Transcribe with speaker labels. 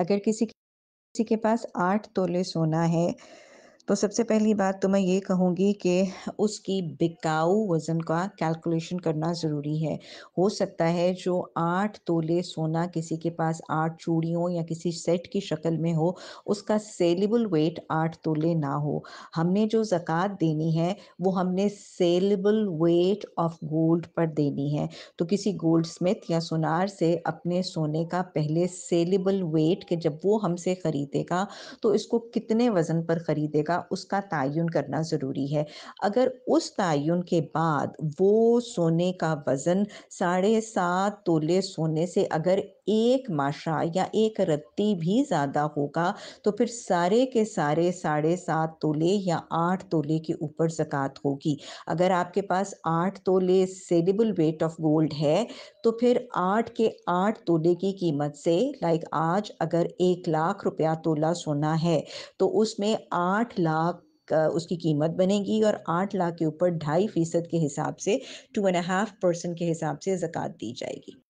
Speaker 1: अगर किसी किसी के पास
Speaker 2: आठ तोले सोना है तो सबसे पहली बात तो मैं ये कहूँगी कि उसकी बिकाऊ वज़न का कैलकुलेशन करना ज़रूरी है हो सकता है जो आठ तोले सोना किसी के पास आठ चूड़ियों या किसी सेट की शक्ल में हो उसका सेलेबल वेट आठ तोले ना हो हमने जो ज़क़़त देनी है वो हमने सेलेबल वेट ऑफ गोल्ड पर देनी है तो किसी गोल्ड स्मिथ या सोनार से अपने सोने का पहले सेलेबल वेट के जब वो हमसे ख़रीदेगा तो इसको कितने वज़न पर ख़रीदेगा होगा उसका तयन करना ज़रूरी है अगर उस तयन के बाद वो सोने का वज़न साढ़े सात तोले सोने से अगर एक माशा या एक रत्ती भी ज़्यादा होगा तो फिर सारे के सारे साढ़े सात तोले या आठ तोले के ऊपर ज़क़़त होगी अगर आपके पास आठ तोले सेलेबल वेट ऑफ गोल्ड है तो फिर आठ के आठ तोले की कीमत से लाइक आज अगर एक लाख रुपया तोला सोना है तो उसमें आठ लाख उसकी कीमत बनेगी और आठ लाख के ऊपर ढाई फ़ीसद के हिसाब से टू एंड हाफ़ परसेंट के हिसाब से ज़क़़त दी जाएगी